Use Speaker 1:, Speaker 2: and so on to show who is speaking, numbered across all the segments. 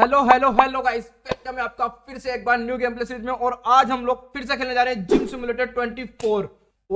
Speaker 1: hello hello hello guys welcome आपका फिर से एक बार न्यू गेम प्ले सीरीज में और आज हम लोग फिर से खेलने जा रहे हैं जिम सिमुलेटर 24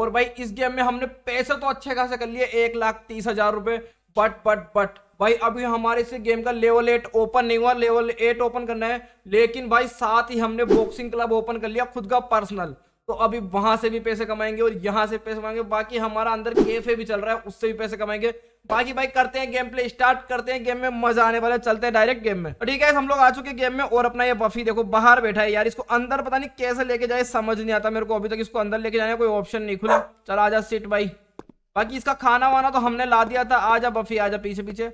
Speaker 1: और भाई इस गेम में हमने पैसे तो अच्छे खासे कर लिए एक लाख तीस हजार रुपए बट बट बट भाई अभी हमारे से गेम का लेवल एट ओपन नहीं हुआ लेवल एट ओपन करना है लेकिन भाई साथ ही हमने बॉक्सिंग क्लब ओपन कर लिया खुद का पर्सनल तो अभी वहां से भी पैसे कमाएंगे और यहाँ से पैसे कमाएंगे बाकी हमारा अंदर कैफे भी चल रहा है उससे भी पैसे कमाएंगे बाकी भाई करते हैं गेम प्ले स्टार्ट करते हैं गेम में मजा आने वाला चलते हैं डायरेक्ट गेम में ठीक है हम लोग आ चुके गेम में और अपना ये बफी देखो बाहर बैठा है यार इसको अंदर पता नहीं कैसे लेके जाए समझ नहीं आता मेरे को अभी तक इसको अंदर लेके जाने कोई ऑप्शन नहीं खुला चल जा सीट भाई बाकी इसका खाना वाना तो हमने ला दिया था जा बफी जा पीछे पीछे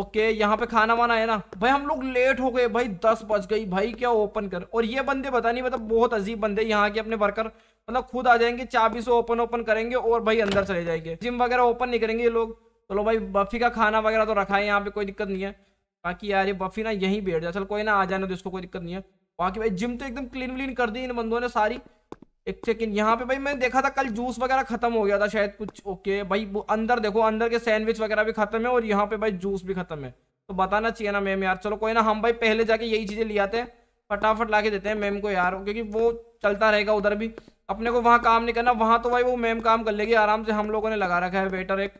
Speaker 1: ओके यहाँ पे खाना वाना है ना भाई हम लोग लेट हो गए भाई दस बज गई भाई क्या ओपन कर और ये बंदे पता नहीं मतलब बहुत अजीब बंदे यहाँ के अपने वर्कर मतलब खुद आ जाएंगे चाबी से ओपन ओपन करेंगे और भाई अंदर चले जाएंगे जिम वगैरह ओपन नहीं करेंगे ये लोग चलो भाई बफ़ी का खाना वगैरह तो रखा है यहाँ पे कोई दिक्कत नहीं है बाकी यार ये बफ़ी ना यहीं बैठ जाए चल कोई ना आ जाने तो इसको कोई दिक्कत नहीं है बाकी भाई जिम तो एकदम क्लीन व्लीन कर दी इन बंदों ने सारी एक सेकेंड यहाँ पे भाई मैंने देखा था कल जूस वगैरह खत्म हो गया था शायद कुछ ओके भाई वो अंदर देखो अंदर के सैंडविच वगैरह भी खत्म है और यहाँ पे भाई जूस भी खत्म है तो बताना चाहिए ना मैम यार चलो कोई ना हम भाई पहले जाके यही चीज़ें ले आते हैं फटाफट ला के देते हैं मैम को यार क्योंकि वो चलता रहेगा उधर भी अपने को वहाँ काम नहीं करना वहाँ तो भाई वो मैम काम कर लेगी आराम से हम लोगों ने लगा रखा है वेटर एक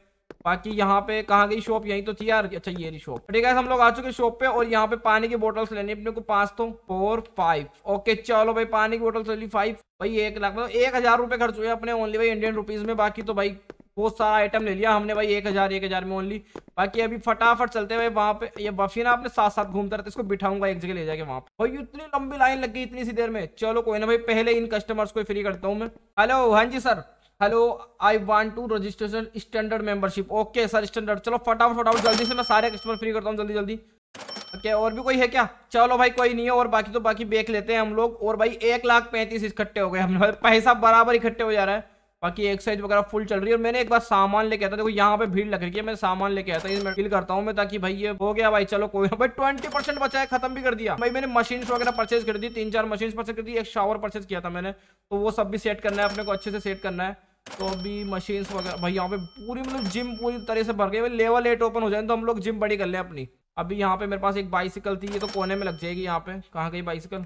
Speaker 1: बाकी यहाँ पे कहा गई शॉप यहीं तो थी यार अच्छा ये रही शॉप ठीक है हम लोग आ चुके शॉप पे और यहाँ पे पानी की बोटल्स लेनी अपने को पांच तो फोर फाइव ओके चलो भाई पानी की बोटल्स ले फाइव भाई एक लाख मतलब एक हजार रुपए खर्च हुए अपने ओनली भाई इंडियन रुपीज में बाकी तो भाई बहुत सारा आइटम ले लिया हमने भाई एक हजार एक हजार में ओनली बाकी अभी फटाफट चलते हुए वहाँ पे ये बफी ना अपने साथ साथ घूमता रहता इसको बिठाऊंगा एक जगह ले जाके वहाँ पे भाई इतनी लंबी लाइन लग गई इतनी सी देर में चलो कोई ना भाई पहले इन कस्टमर्स को फ्री करता हूँ मैं हेलो हाँ जी sir hello I want to registration standard membership okay sir standard चलो फटाफट फटाफट जल्दी से मैं सारे कस्टमर फ्री करता हूँ जल्दी जल्दी ओके okay, और भी कोई है क्या चलो भाई कोई नहीं है और बाकी तो बाकी देख लेते हैं हम लोग और भाई एक लाख पैंतीस इकट्ठे हो गए हमने मतलब पैसा बराबर इकट्ठे हो जा रहा है बाकी साइज वगैरह फुल चल रही है और मैंने एक बार सामान लेके आया था देखो यहाँ पे भीड़ लग रही है मैं सामान लेके आया था फील करता हूँ मैं ताकि भाई ये हो गया भाई चलो कोई भाई ट्वेंटी परसेंट बचा है खत्म भी कर दिया भाई मैंने मशीन वगैरह परचेज कर दी तीन चार मशीन परचेज कर दी एक शावर परचेज किया था मैंने तो वो सब भी सेट करना है अपने को अच्छे से सेट करना है तो अभी मशीन वगैरह भाई यहाँ पे पूरी मतलब जिम पूरी तरह से भर गई लेवल एट ओपन हो जाए तो हम लोग जिम बड़ी कर ले अपनी अभी यहाँ पे मेरे पास एक बाइसिकल थी ये तो कोने में लग जाएगी यहाँ पे कहाँ गई बाइसिकल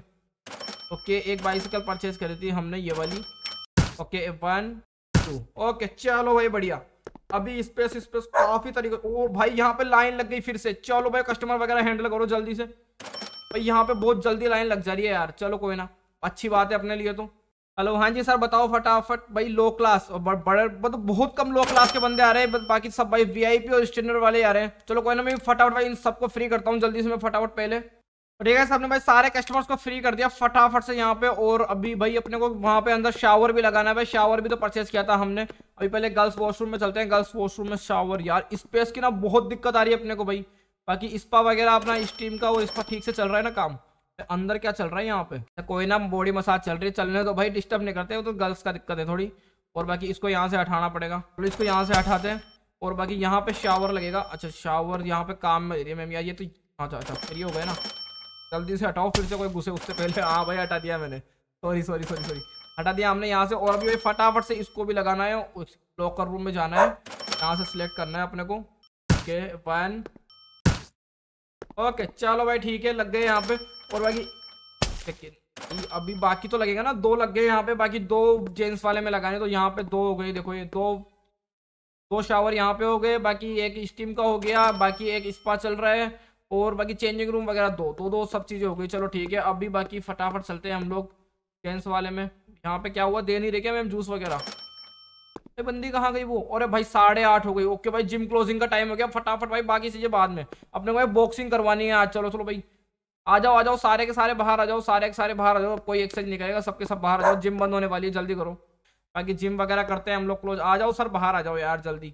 Speaker 1: ओके एक बाइसिकल परचेज करी थी हमने ये वाली ओके वन टू ओके चलो भाई बढ़िया अभी स्पेस स्पेस काफी तरीके ओ भाई यहाँ पे लाइन लग गई फिर से चलो भाई कस्टमर वगैरह हैंडल करो जल्दी से भाई यहाँ पे बहुत जल्दी लाइन लग जा रही है यार चलो कोई ना अच्छी बात है अपने लिए तो हेलो हाँ जी सर बताओ फटाफट भाई लो क्लास और बड़े मतलब बहुत कम लो क्लास के बंदे आ रहे हैं बाकी सब भाई वीआईपी और स्टैंडर्ड वाले आ रहे हैं चलो कोई ना मैं फटाफट भाई इन सबको फ्री करता हूँ जल्दी से मैं फटाफट पहले ठीक है ने भाई सारे कस्टमर्स को फ्री कर दिया फटाफट से यहाँ पे और अभी भाई अपने को वहाँ पे अंदर शावर भी लगाना है भाई शावर भी तो परचेज किया था हमने अभी पहले गर्ल्स वॉशरूम में चलते हैं गर्ल्स वॉशरूम में शावर यार स्पेस की ना बहुत दिक्कत आ रही है अपने को भाई बाकी इस्पा वगैरह अपना स्टीम का वो स्पा ठीक से चल रहा है ना काम अंदर क्या चल रहा है यहाँ पे कोई ना बॉडी मसाज चल रही है चलने तो भाई डिस्टर्ब नहीं करते तो गर्ल्स का दिक्कत है थोड़ी और बाकी इसको यहाँ से हटाना पड़ेगा तो इसको यहाँ से हटाते हैं और बाकी यहाँ पे शावर लगेगा अच्छा शावर यहाँ पे काम में है मैम ये तो अच्छा, अच्छा अच्छा फ्री हो गए ना जल्दी से हटाओ फिर से कोई घुसे उससे पहले हाँ भाई हटा दिया मैंने सॉरी सॉरी सॉरी सॉरी हटा दिया हमने यहाँ से और अभी फटाफट से इसको भी लगाना है उस लॉकर रूम में जाना है यहाँ से सिलेक्ट करना है अपने को ओके वन ओके चलो भाई ठीक है लग गए यहाँ पे और बाकी अभी बाकी तो लगेगा ना दो लग गए यहाँ पे बाकी दो जेंट्स वाले में लगाने तो यहाँ पे दो हो गए देखो ये दो दो शावर यहाँ पे हो गए बाकी एक स्टीम का हो गया बाकी एक स्पा चल रहा है और बाकी चेंजिंग रूम वगैरह दो तो दो सब चीज़ें हो गई चलो ठीक है अभी बाकी फटाफट चलते हैं हम लोग जेंट्स वाले में यहाँ पे क्या हुआ दे नहीं रहे क्या मैम जूस वगैरह बंदी कहाँ गई वो अरे भाई साढ़े आठ हो गई ओके भाई जिम क्लोजिंग का टाइम हो गया फटाफट भाई बाकी चीजें बाद में अपने को भाई बॉक्सिंग करवानी है आज चलो चलो भाई आ जाओ आ जाओ सारे के सारे बाहर आ जाओ सारे के सारे बाहर आ जाओ कोई एक्सरसाइज नहीं करेगा सबके सब बाहर आ जाओ जिम बंद होने वाली है जल्दी करो बाकी जिम वगैरह करते हैं हम लोग क्लोज आ जाओ सर बाहर आ जाओ यार जल्दी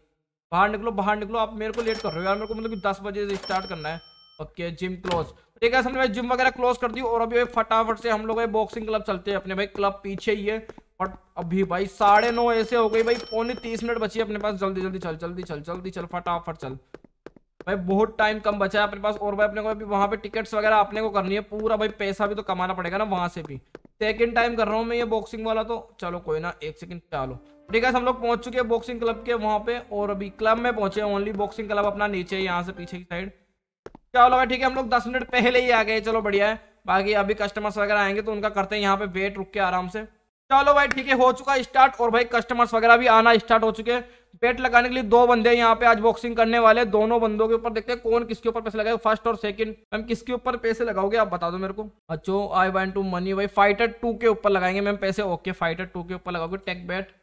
Speaker 1: बाहर निकलो बाहर निकलो आप मेरे को लेट कर रहे हो यार मेरे को मतलब दस बजे से स्टार्ट करना है ओके जिम क्लोज ठीक है हमने जिम वगैरह क्लोज कर दी और अभी फटाफट से हम लोग बॉक्सिंग क्लब चलते हैं अपने भाई क्लब पीछे ही है फट अभी भाई साढ़े नौ ऐसे हो गई भाई पौने तीस मिनट बची अपने पास जल्दी जल्दी चल जल्दी चल जल्दी चल फटाफट चल भाई बहुत टाइम कम बचा है अपने पास और भाई अपने को अभी वहाँ पे टिकट्स वगैरह अपने को करनी है पूरा भाई पैसा भी तो कमाना पड़ेगा ना वहाँ से भी सेकंड टाइम कर रहा हूँ मैं ये बॉक्सिंग वाला तो चलो कोई ना एक सेकंड चलो ठीक है हम लोग पहुंच चुके हैं बॉक्सिंग क्लब के वहाँ पे और अभी क्लब में पहुंचे ओनली बॉक्सिंग क्लब अपना नीचे यहाँ से पीछे की साइड चलो भाई ठीक है हम लोग दस मिनट पहले ही आ गए चलो बढ़िया है बाकी अभी कस्टमर्स वगैरह आएंगे तो उनका करते हैं यहाँ पे वेट रुक के आराम से चलो भाई ठीक है हो चुका स्टार्ट और भाई कस्टमर्स वगैरह भी आना स्टार्ट हो चुके हैं बेट लगाने के लिए दो बंदे यहाँ पे आज बॉक्सिंग करने वाले दोनों बंदों के ऊपर देखते हैं कौन किसके ऊपर पैसे लगाएगा फर्स्ट और सेकंड मैम किसके ऊपर पैसे लगाओगे आप बता दो मेरे को अच्छो आई वांट टू मनी भाई फाइटर टू के ऊपर लगाएंगे मैम पैसे ओके फाइटर टू के ऊपर लगाओगे टेक बैट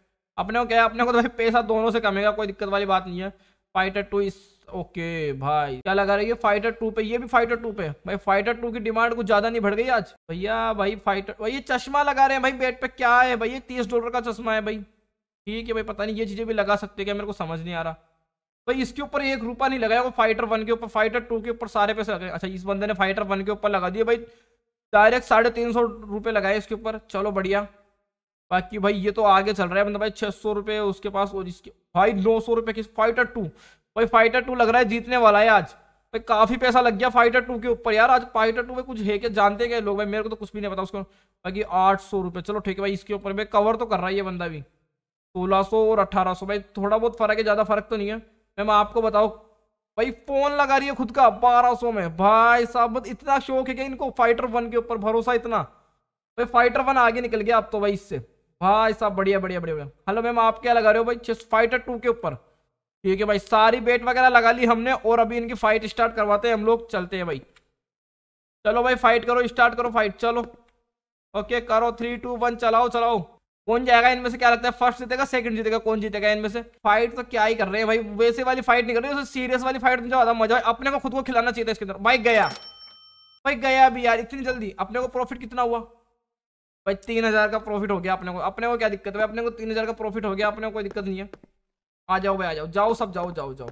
Speaker 1: अपने को क्या है अपने को तो भाई पैसा दोनों से कमेगा कोई दिक्कत वाली बात नहीं है फाइटर टू इस ओके भाई क्या लगा रही है फाइटर टू पे ये भी फाइटर टू पे भाई फाइटर टू की डिमांड कुछ ज्यादा नहीं बढ़ गई आज भैया भाई फाइटर भाई ये चश्मा लगा रहे हैं भाई बेड पे क्या है भाई ये तीस डॉलर का चश्मा है भाई ठीक है भाई पता नहीं ये चीजें भी लगा सकते क्या मेरे को समझ नहीं आ रहा भाई इसके ऊपर एक रुपया नहीं लगाया वो फाइटर वन के ऊपर फाइटर टू के ऊपर सारे पैसे लगाए अच्छा इस बंदे ने फाइटर वन के ऊपर लगा दिए भाई डायरेक्ट साढ़े तीन सौ रुपये लगाए इसके ऊपर चलो बढ़िया बाकी भाई ये तो आगे चल रहा है मतलब भाई छः सौ रुपये उसके पास और इसके भाई नौ सौ रुपये किस फाइटर टू भाई फाइटर टू लग रहा है जीतने वाला है आज भाई काफी पैसा लग गया फाइटर टू के ऊपर यार आज फाइटर टू में कुछ है क्या जानते क्या लोग भाई मेरे को तो कुछ भी नहीं पता उसको बाकी आठ सौ रुपये चलो ठीक है भाई इसके ऊपर भाई कवर तो कर रहा है ये बंदा भी सोलह सौ और अट्ठारह सौ भाई थोड़ा बहुत फर्क है ज्यादा फर्क तो नहीं है मैम आपको बताओ भाई फोन लगा रही है खुद का बारह सौ में भाई साहब इतना शौक है कि इनको फाइटर वन के ऊपर भरोसा इतना भाई फाइटर वन आगे निकल गया आप तो भाई इससे भाई साहब बढ़िया बढ़िया बढ़िया बढ़िया हेलो मैम आप क्या लगा रहे हो भाई फाइटर टू के ऊपर ठीक है भाई सारी बेट वगैरह लगा ली हमने और अभी इनकी फाइट स्टार्ट करवाते हैं हम लोग चलते हैं भाई चलो भाई फाइट करो स्टार्ट करो फाइट चलो ओके करो थ्री टू वन चलाओ चलाओ कौन जाएगा इनमें से क्या लगता है फर्स्ट जीतेगा सेकंड जीतेगा कौन जीतेगा इनमें से फाइट तो क्या ही कर रहे हैं भाई वैसे वाली फाइट नहीं कर रही सीरियस वाली फाइट में ज्यादा मजा अपने को खुद को खिलाना चाहिए इसके अंदर भाई गया भाई गया अभी यार इतनी जल्दी अपने को प्रॉफिट कितना हुआ भाई तीन हजार का प्रॉफिट हो गया अपने को अपने को क्या दिक्कत है अपने को तीन हजार का प्रॉफिट हो गया अपने को कोई दिक्कत नहीं है आ जाओ भाई आ जाओ जाओ सब जाओ जाओ जाओ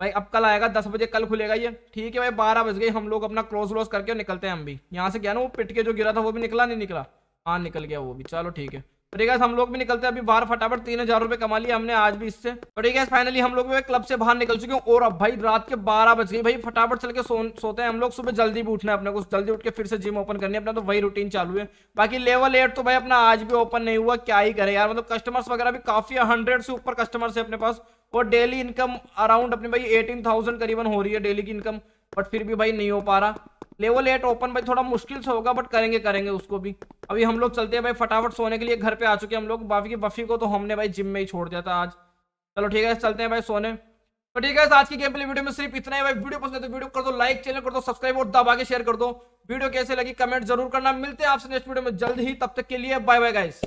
Speaker 1: भाई अब कल आएगा दस बजे कल खुलेगा ये ठीक है भाई बारह बज गई हम लोग अपना क्रॉस व्रॉस करके निकलते हैं हम भी यहाँ से क्या ना वो पिट के जो गिरा था वो भी निकला नहीं निकला हाँ निकल गया वो भी चलो ठीक है ठीक है हम लोग भी निकलते हैं अभी बाहर फटाफट तीन हजार रुपए कमा लिया हमने आज भी इससे ठीक है फाइनली हम लोग भी क्लब से बाहर निकल चुके हैं और अब भाई रात के बारह बज गई भाई फटाफट चल के सो, सोते हैं हम लोग सुबह जल्दी भी उठना है अपने को जल्दी उठ के फिर से जिम ओपन करनी है अपना तो वही रूटीन चालू है बाकी लेवल एट तो भाई अपना आज भी ओपन नहीं हुआ क्या ही करे यार मतलब कस्टमर्स वगैरह भी काफी हंड्रेड से ऊपर कस्टमर्स है अपने पास और डेली इनकम अराउंड अपने भाई एटीन थाउजेंड करीबन हो रही है डेली की इनकम बट फिर भी भाई नहीं हो पा रहा लेवल एट ओपन भाई थोड़ा मुश्किल से होगा बट करेंगे करेंगे उसको भी अभी हम लोग चलते हैं भाई फटाफट सोने के लिए घर पे आ चुके हैं हम लोग बाकी बफी को तो हमने भाई जिम में ही छोड़ दिया था आज चलो ठीक है चलते हैं भाई सोने तो ठीक है आज की गेम पहले वीडियो में सिर्फ इतना ही भाई वीडियो पसंद है तो वीडियो कर दो लाइक चैनल कर दो सब्सक्राइब और दबा के शेयर कर दो वीडियो कैसे लगी कमेंट जरूर करना मिलते हैं आपसे नेक्स्ट वीडियो में जल्द ही तब तक के लिए बाय बाय गाइस